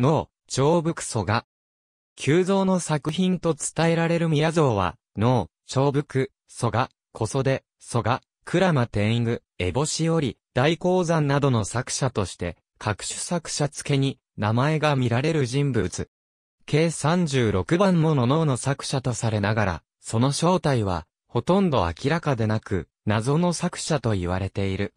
脳、長部クソが、急増の作品と伝えられる宮蔵は、脳、長部蘇我、小袖、蘇我、倉間天狗、烏帽子折、大鉱山などの作者として、各種作者付けに、名前が見られる人物。計36番もの脳の作者とされながら、その正体は、ほとんど明らかでなく、謎の作者と言われている。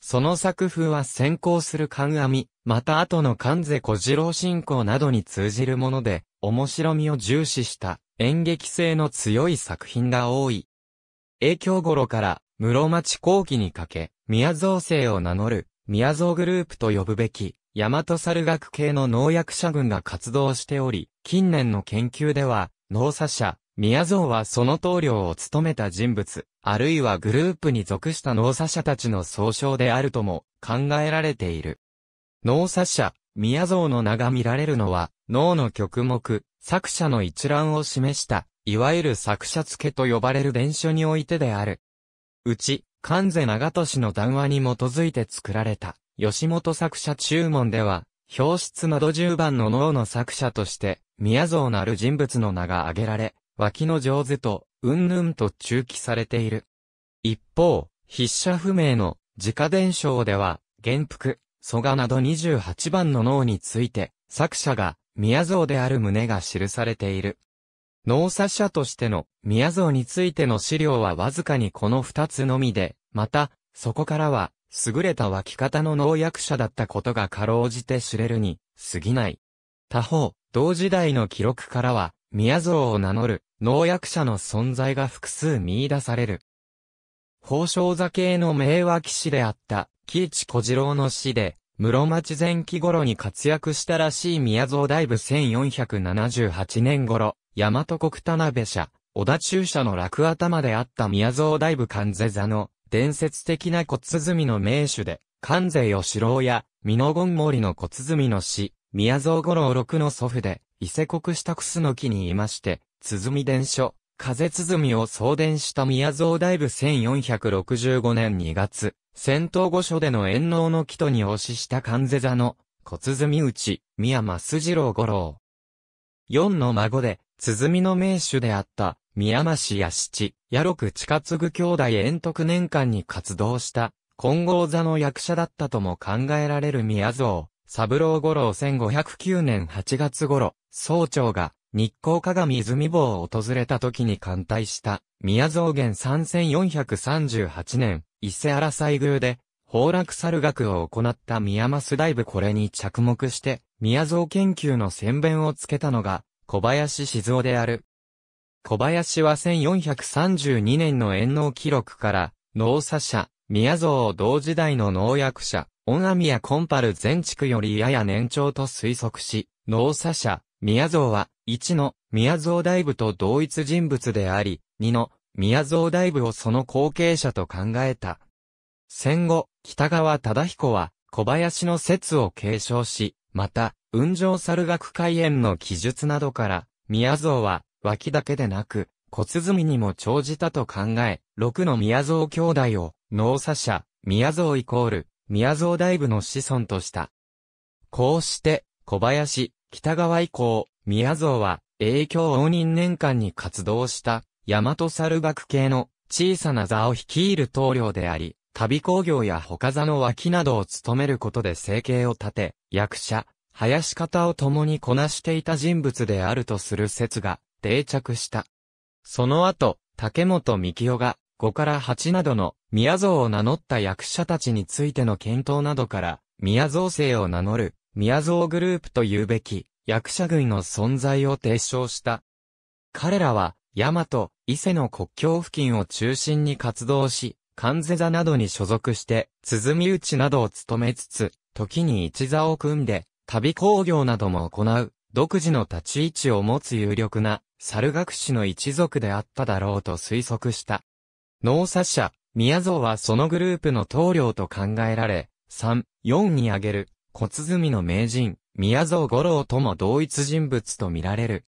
その作風は先行する観阿弥、また後の勘世小次郎信仰などに通じるもので、面白みを重視した演劇性の強い作品が多い。影響頃から、室町後期にかけ、宮造生を名乗る、宮造グループと呼ぶべき、大和猿学系の農薬者群が活動しており、近年の研究では、農作者、宮蔵はその棟梁を務めた人物、あるいはグループに属した農作者たちの総称であるとも考えられている。農作者、宮蔵の名が見られるのは、脳の曲目、作者の一覧を示した、いわゆる作者付けと呼ばれる伝書においてである。うち、関瀬長俊の談話に基づいて作られた、吉本作者注文では、表出など10番の脳の作者として、宮蔵なる人物の名が挙げられ、脇の上手と、うんぬんと中記されている。一方、筆者不明の自家伝承では、元服、蘇我など28番の脳について、作者が宮蔵である旨が記されている。農作者としての宮蔵についての資料はわずかにこの二つのみで、また、そこからは、優れた脇方の農薬者だったことがかろうじて知れるに、過ぎない。他方、同時代の記録からは、宮蔵を名乗る、農薬者の存在が複数見出される。宝生座系の名和騎士であった、木市小次郎の死で、室町前期頃に活躍したらしい宮蔵大部1478年頃、大和国田辺社、小田中社の楽頭であった宮蔵大部関税座の、伝説的な小鼓の名手で、関税吉郎や、美濃権森の小鼓の死、宮蔵五郎六の祖父で、伊勢国下楠の木にいまして、鼓伝書、風鼓を送伝した宮蔵大部1465年2月、戦闘御所での炎能の木とに押しした関瀬座の、小鼓内、宮益次郎五郎。四の孫で、鼓の名手であった、宮益や七、野六近継兄弟遠徳年間に活動した、金剛座の役者だったとも考えられる宮蔵。三郎五郎1509年8月頃、総長が日光鏡泉坊を訪れた時に艦隊した宮蔵元3438年、伊勢荒西宮で、崩落猿学を行った宮益大部これに着目して、宮蔵研究の宣弁をつけたのが、小林静夫である。小林は1432年の遠納記録から、農作者、宮を同時代の農薬者、アミやコンパル全地区よりやや年長と推測し、農作者、宮蔵は、1の、宮蔵大部と同一人物であり、2の、宮蔵大部をその後継者と考えた。戦後、北川忠彦は、小林の説を継承し、また、雲上猿学開演の記述などから、宮蔵は、脇だけでなく、骨積みにも長じたと考え、6の宮蔵兄弟を、農作者、宮蔵イコール、宮蔵大部の子孫とした。こうして、小林、北川以降、宮蔵は、影響応仁年間に活動した、大和猿学系の小さな座を率いる棟梁であり、旅工業や他座の脇などを務めることで生計を立て、役者、林方を共にこなしていた人物であるとする説が定着した。その後、竹本幹夫が5から8などの宮蔵を名乗った役者たちについての検討などから、宮蔵姓を名乗る、宮蔵グループというべき、役者群の存在を提唱した。彼らは、大和、伊勢の国境付近を中心に活動し、関瀬座などに所属して、鼓打ちなどを務めつつ、時に一座を組んで、旅工業なども行う、独自の立ち位置を持つ有力な、猿学士の一族であっただろうと推測した。農作者、宮蔵はそのグループの棟梁と考えられ、3、4に挙げる、小鼓の名人、宮蔵五郎とも同一人物と見られる。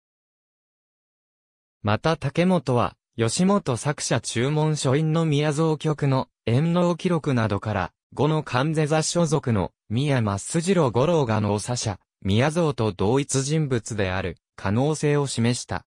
また竹本は、吉本作者注文書院の宮蔵局の、遠納記録などから、後の関世雑所属の、宮増次郎五郎が農作者、宮蔵と同一人物である、可能性を示した。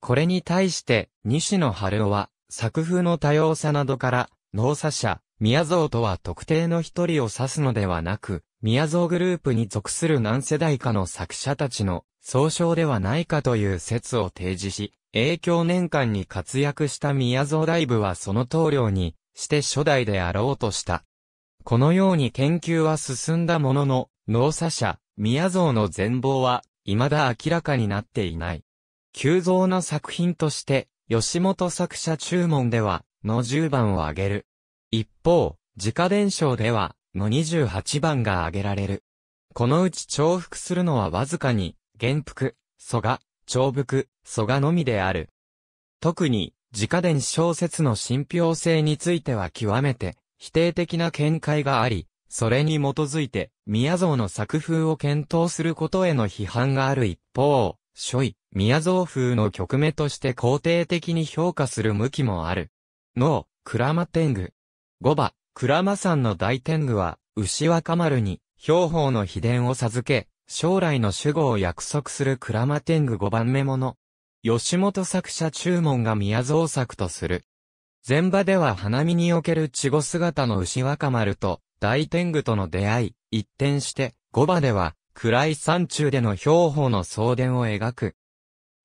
これに対して、西野春夫は、作風の多様さなどから、農作者、宮蔵とは特定の一人を指すのではなく、宮蔵グループに属する何世代かの作者たちの総称ではないかという説を提示し、影響年間に活躍した宮蔵大部はその棟梁にして初代であろうとした。このように研究は進んだものの、農作者、宮蔵の全貌は、未だ明らかになっていない。急増の作品として、吉本作者注文では、の10番を挙げる。一方、自家伝承では、の28番が挙げられる。このうち重複するのはわずかに、元服、蘇我、長服、蘇我のみである。特に、自家伝小説の信憑性については極めて、否定的な見解があり、それに基づいて、宮蔵の作風を検討することへの批判がある一方、初位、宮蔵風の曲目として肯定的に評価する向きもある。脳、鞍馬天狗。五馬、鞍馬山の大天狗は、牛若丸に、兵法の秘伝を授け、将来の守護を約束する鞍馬天狗五番目もの。吉本作者注文が宮蔵作とする。前場では花見における稚語姿の牛若丸と大天狗との出会い、一転して、五場では暗い山中での兵法の送電を描く。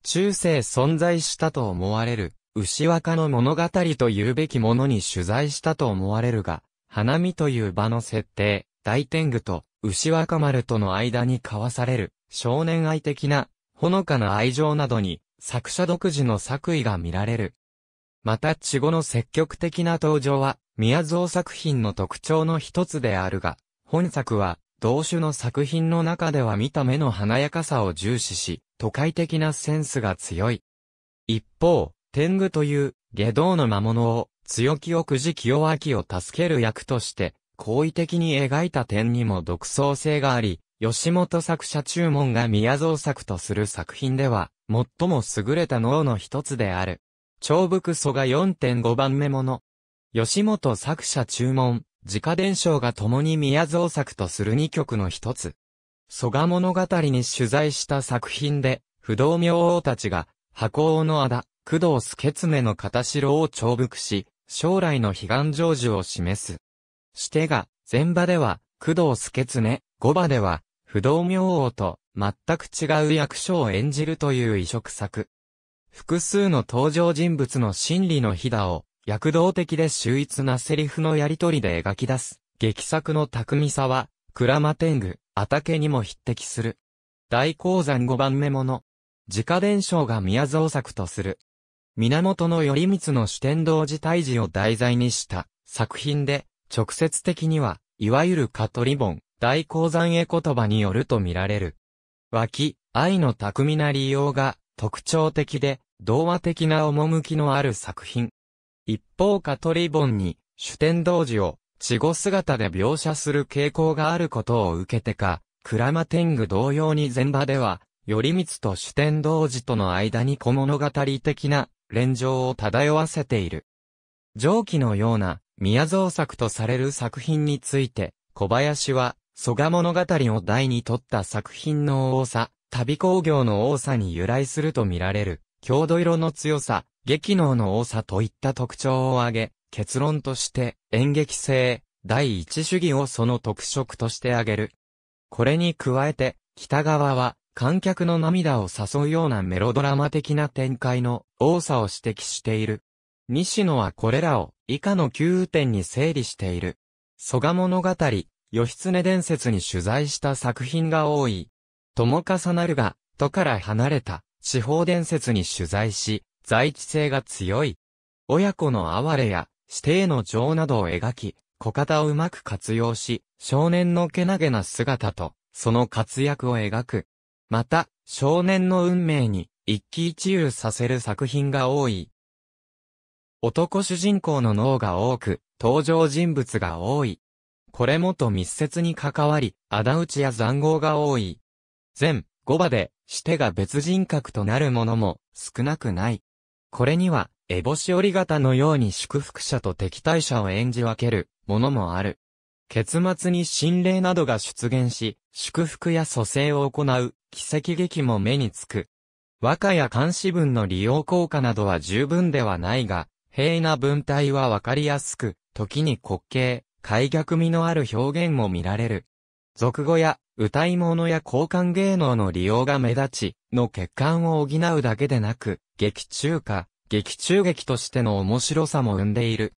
中世存在したと思われる、牛若の物語というべきものに取材したと思われるが、花見という場の設定、大天狗と牛若丸との間に交わされる、少年愛的な、ほのかな愛情などに、作者独自の作為が見られる。また、稚語の積極的な登場は、宮蔵作品の特徴の一つであるが、本作は、同種の作品の中では見た目の華やかさを重視し、都会的なセンスが強い。一方、天狗という下道の魔物を強気をくじ清明を助ける役として、好意的に描いた点にも独創性があり、吉本作者注文が宮蔵作とする作品では、最も優れた脳の一つである。長福祖が4.5番目もの。吉本作者注文、自家伝承が共に宮蔵作とする2曲の一つ。蘇我物語に取材した作品で、不動明王たちが、箱尾のあだ、工藤助常の片城を長伏し、将来の悲願成就を示す。してが、前場では、工藤助常、後場では、不動明王と、全く違う役所を演じるという異色作。複数の登場人物の心理の飛だを、躍動的で秀逸なセリフのやりとりで描き出す、劇作の巧みさは、クラマテング、アタケにも匹敵する。大鉱山5番目もの。家伝承が宮蔵作とする。源頼光の主天道寺退治を題材にした作品で、直接的には、いわゆるカトリボン、大鉱山へ言葉によると見られる。脇、愛の巧みな利用が特徴的で、童話的な趣のある作品。一方カトリボンに、主天童寺を、稚語姿で描写する傾向があることを受けてか、鞍馬天狗同様に前場では、頼光と主天童寺との間に小物語的な連城を漂わせている。上記のような宮造作とされる作品について、小林は、蘇我物語を題に取った作品の多さ、旅工業の多さに由来するとみられる。郷土色の強さ、劇能の多さといった特徴を挙げ、結論として演劇性、第一主義をその特色として挙げる。これに加えて、北側は観客の涙を誘うようなメロドラマ的な展開の多さを指摘している。西野はこれらを以下の9点に整理している。蘇我物語、義経伝説に取材した作品が多い。とも重なるが、都から離れた、地方伝説に取材し、在地性が強い。親子の哀れや、指定の情などを描き、小型をうまく活用し、少年のけなげな姿と、その活躍を描く。また、少年の運命に一喜一憂させる作品が多い。男主人公の脳が多く、登場人物が多い。これもと密接に関わり、仇討ちや残豪が多い。全語場で、してが別人格となるものも少なくない。これには、烏帽子折方のように祝福者と敵対者を演じ分けるものもある。結末に心霊などが出現し、祝福や蘇生を行う奇跡劇も目につく。和歌や漢詩文の利用効果などは十分ではないが、平易な文体はわかりやすく、時に滑稽、開逆味のある表現も見られる。俗語や歌い物や交換芸能の利用が目立ち、の欠陥を補うだけでなく、劇中歌、劇中劇としての面白さも生んでいる。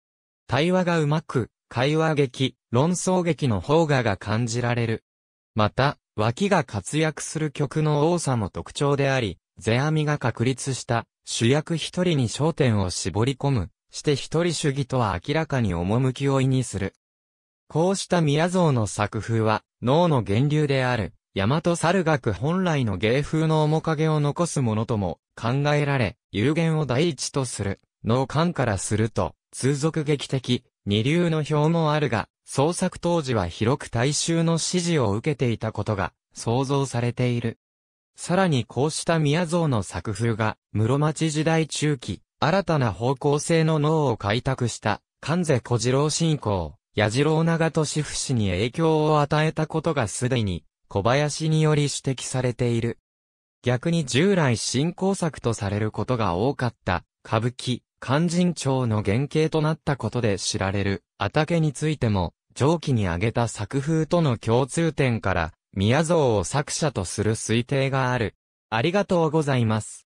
対話がうまく、会話劇、論争劇の方がが感じられる。また、脇が活躍する曲の多さも特徴であり、世阿弥が確立した主役一人に焦点を絞り込む、して一人主義とは明らかに趣を意味する。こうした宮蔵の作風は、脳の源流である、大和猿楽本来の芸風の面影を残すものとも考えられ、有限を第一とする、脳幹からすると、通俗劇的、二流の表もあるが、創作当時は広く大衆の支持を受けていたことが、想像されている。さらにこうした宮蔵の作風が、室町時代中期、新たな方向性の脳を開拓した、関世小次郎信仰。矢次郎長夫氏に影響を与えたことがすでに、小林により指摘されている。逆に従来進行作とされることが多かった、歌舞伎、勧進帳の原型となったことで知られる、あたけについても、上記に挙げた作風との共通点から、宮蔵を作者とする推定がある。ありがとうございます。